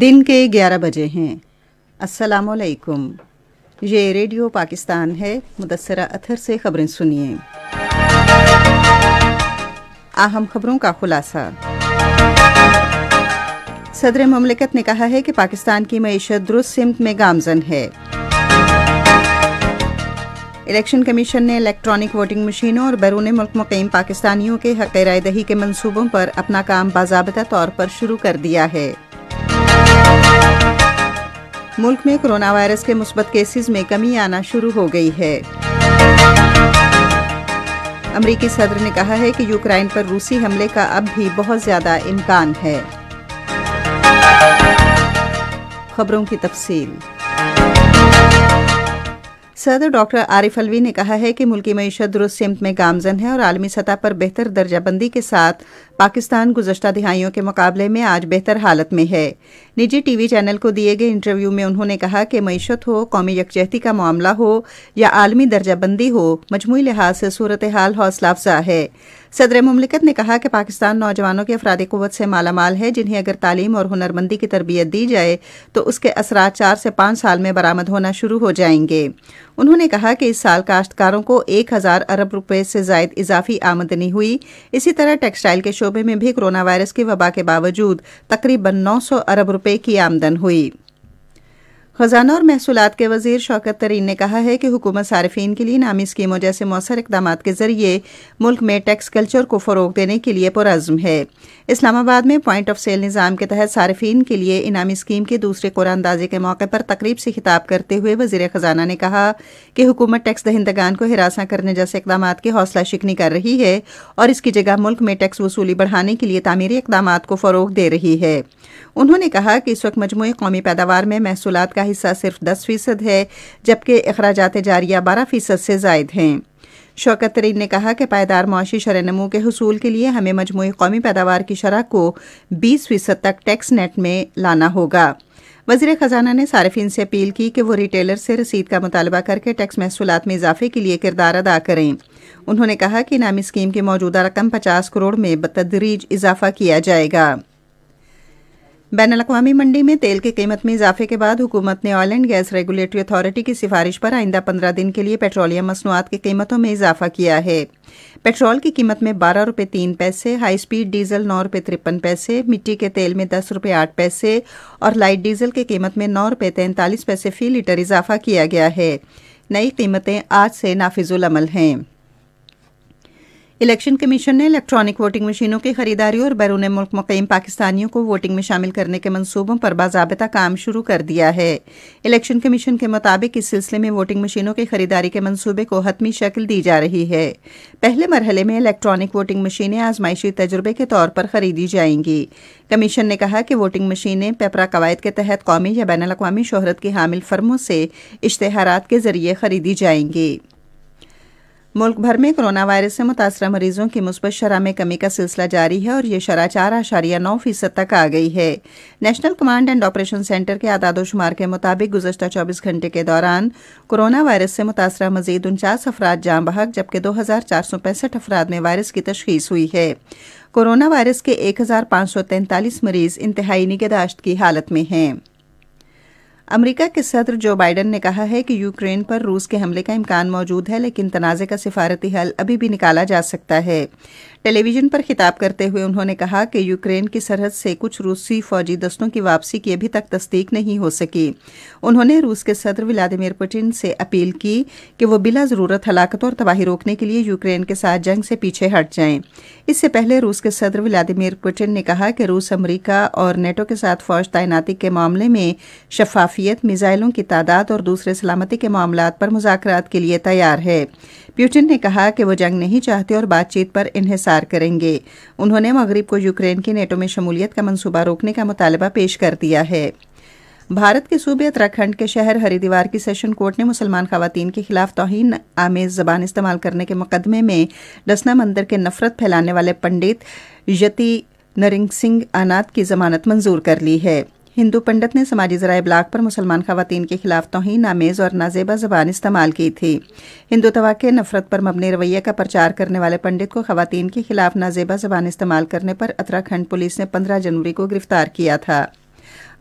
दिन के 11 बजे हैं वालेकुम ये रेडियो पाकिस्तान है मुदसरा अथर से खबरें सुनिए अहम खबरों का खुलासा सदर ममलिकत ने कहा है कि पाकिस्तान की मीशत दुरुस्त सिमत में गामजन है इलेक्शन कमीशन ने इलेक्ट्रॉनिक वोटिंग मशीनों और बैरून मुल्क मुकीम पाकिस्तानियों के हक रायदही के मंसूबों पर अपना काम बाजाबता तौर पर शुरू कर दिया है मुल्क में कोरोना वायरस के मुस्बत केसेस में कमी आना शुरू हो गई है अमरीकी सदर ने कहा है कि यूक्रेन पर रूसी हमले का अब भी बहुत ज्यादा इम्कान है खबरों की तफसील सदर डॉक्टर आरिफ अलवी ने कहा है कि मुल्की मीशत दुरुस्त सिमत में गामजन है और आलमी सतह पर बेहतर दर्जाबंदी के साथ पाकिस्तान गुजशत दिहाइयों के मुकाबले में आज बेहतर हालत में है निजी टीवी चैनल को दिए गए इंटरव्यू में उन्होंने कहा कि मीशत हो कौमी यकजहती का मामला हो या आलमी दर्जाबंदी हो मजमू लिहाज से सूरत हाल हौसला अफजा है सदर ममलिकत ने कहा कि पाकिस्तान नौजवानों के अफराद क़वत से मालामाल है जिन्हें अगर तालीम और हुनरमंदी की तरबियत दी जाए तो उसके असरा चार से पांच साल में बरामद होना शुरू हो जाएंगे उन्होंने कहा कि इस साल काश्तकारों को एक हज़ार अरब रूपये से जायद इजाफी आमदनी हुई इसी तरह टेक्सटाइल के शोबे में भी कोरोना वायरस की वबा के बावजूद तकरीबन नौ सौ अरब रुपये रुपये की आमदन हुई खजाना और महसूलत के वजीर शौकत तरीन ने कहा है कि हुकूमत सार्फिन के लिए नामी स्कीमों जैसे मौसर इकदाम के ज़रिए मुल्क में टैक्स कल्चर को फ़रोग देने के लिए पुरज़म है इस्लामाबाद में पॉइंट ऑफ सेल निज़ाम के तहत सार्फिन के लिए इनामी स्कीम के दूसरे कुरानंदाजी के मौके पर तकरीब से खिताब करते हुए वजीर ख़जाना ने कहा कि हुकूमत टैक्स दहिंदगान को हिरासा करने जैसे इकदाम की हौसला शिकनी कर रही है और इसकी जगह मुल्क में टैक्स वसूली बढ़ाने के लिए तमीरी इकदाम को फ़रोग दे रही है उन्होंने कहा कि इस वक्त मजमू कौमी पैदावार में महसूलत का हिस्सा सिर्फ दस फीसद है जबकि अखराज जारिया बारह फीसद से जायद हैं शौकत तरीन ने कहा कि पायदार मुआशी शर नमू के हसूल के लिए हमें मजमू कौमी पैदावार की शरह को बीस फीसद तक टैक्स नेट में लाना होगा वजीर ख़जाना ने सार्फिन से अपील की कि वो रिटेलर से रसीद का मुतालबा करके टैक्स महसूलत में इजाफे के लिए किरदार अदा करें उन्होंने कहा कि इनामी स्कीम की मौजूदा रकम पचास करोड़ में बतदरीज इजाफा किया जाएगा बैन अवी मंडी में तेल की कीमत में इजाफे के बाद हुकूमत ने oil and gas regulatory authority की सिफारिश पर आइंदा पंद्रह दिन के लिए पेट्रोलियम मसनूआत की कीमतों में इजाफा किया है पेट्रोल की कीमत में बारह रुपये तीन पैसे हाई स्पीड डीजल नौ रुपये तिरपन पैसे मिट्टी के तेल में दस रुपये आठ पैसे और लाइट डीजल की कीमत में नौ रुपये तैंतालीस पैसे फी लीटर इजाफा किया गया है नई कीमतें आज से नाफिजुलमल हैं इलेक्शन कमीशन ने इलेक्ट्रॉनिक वोटिंग मशीनों की खरीदारी और बैरून मुल्क मुकीम पाकिस्तानियों को वोटिंग में शामिल करने के मंसूबों पर बाबा काम शुरू कर दिया है इलेक्शन कमीशन के मुताबिक इस सिलसिले में वोटिंग मशीनों की खरीदारी के मंसूबे को हतमी शक्ल दी जा रही है पहले मरहले में इलेक्ट्रॉनिक वोटिंग मशीनें आजमाइशी तजुर्बे के तौर पर खरीदी जाएंगी कमीशन ने कहा कि वोटिंग मशीनें पेपरा कवायद के तहत कौमी या बैन अवी शहरत की हामिल फर्मों से इश्तहारात के जरिए खरीदी जाएंगी मुल्क भर में कोरोना वायरस से मुतासर मरीजों की मुस्बत शरह में कमी का सिलसिला जारी है और ये शरह चार आशारिया नौ फीसद तक आ गई है national command and operation centre के आदादोशुमार के मुताबिक गुजशत चौबीस घंटे के दौरान कोरोना वायरस से मुतासर मजीद उनचास अफराद जाम बहक जबकि दो हज़ार चार सौ पैंसठ अफराद में वायरस की तशखीस हुई है कोरोना वायरस के एक हज़ार पाँच सौ तैंतालीस मरीज इंतहाई निगहदाश्त की हालत में हैं अमेरिका के सदर जो बाइडन ने कहा है कि यूक्रेन पर रूस के हमले का इम्कान मौजूद है लेकिन तनाज़े का सिफारती हल अभी भी निकाला जा सकता है टेलीविजन पर खिताब करते हुए उन्होंने कहा कि यूक्रेन की सरहद से कुछ रूसी फौजी दस्तों की वापसी की अभी तक तस्दीक नहीं हो सकी उन्होंने रूस के सदर व्लादिमिर पुटिन से अपील की कि वो बिला ज़रूरत हलाकतों और तबाही रोकने के लिए यूक्रेन के साथ जंग से पीछे हट जाएं इससे पहले रूस के सदर व्लादिमिर पुटिन ने कहा कि रूस अमरीका और नेटो के साथ फौज तैनाती के मामले में शफाफियत मिज़ाइलों की तादाद और दूसरे सलामती के मामला पर मुजाकर के लिए तैयार है प्यूटिन ने कहा कि वो जंग नहीं चाहते और बातचीत पर इन्हिसार करेंगे उन्होंने मगरिब को यूक्रेन की नेटो में शमूलियत का मनसूबा रोकने का मुतालबा पेश कर दिया है भारत के सूबे उत्तराखंड के शहर हरिद्वार की सेशन कोर्ट ने मुसलमान खातन के खिलाफ तोहन आमेज जबान इस्तेमाल करने के मुकदमे में डसना मंदिर के नफरत फैलाने वाले पंडित यति नरिंग सिंह अनाथ की जमानत मंजूर कर ली है हिंदू पंडित ने समाजी जरा ब्लाक पर मुसलमान खातन के खिलाफ तोहही नामेज़ और नाजेबा जबान इस्तेमाल की थी तवा के नफरत पर मबनी रवैये का प्रचार करने वाले पंडित को खातन के खिलाफ नाजेबा जबान इस्तेमाल करने पर उत्तराखंड पुलिस ने पंद्रह जनवरी को गिरफ्तार किया था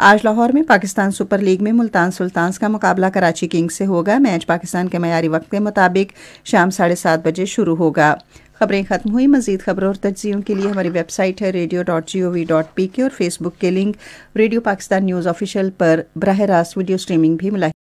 आज लाहौर में पाकिस्तान सुपर लीग में मुल्तान सुल्तान का मुकाबला कराची किंग्स से होगा मैच पाकिस्तान के मयारी वक्त के मुताबिक शाम साढ़े सात बजे शुरू होगा खबरें ख़त्म हुई मजीद खबरों और तजियों के लिए हमारी वेबसाइट है radio dot G O V dot P K और फेसबुक के link radio Pakistan news official पर बरह रास्त वीडियो स्ट्रीमिंग भी मिला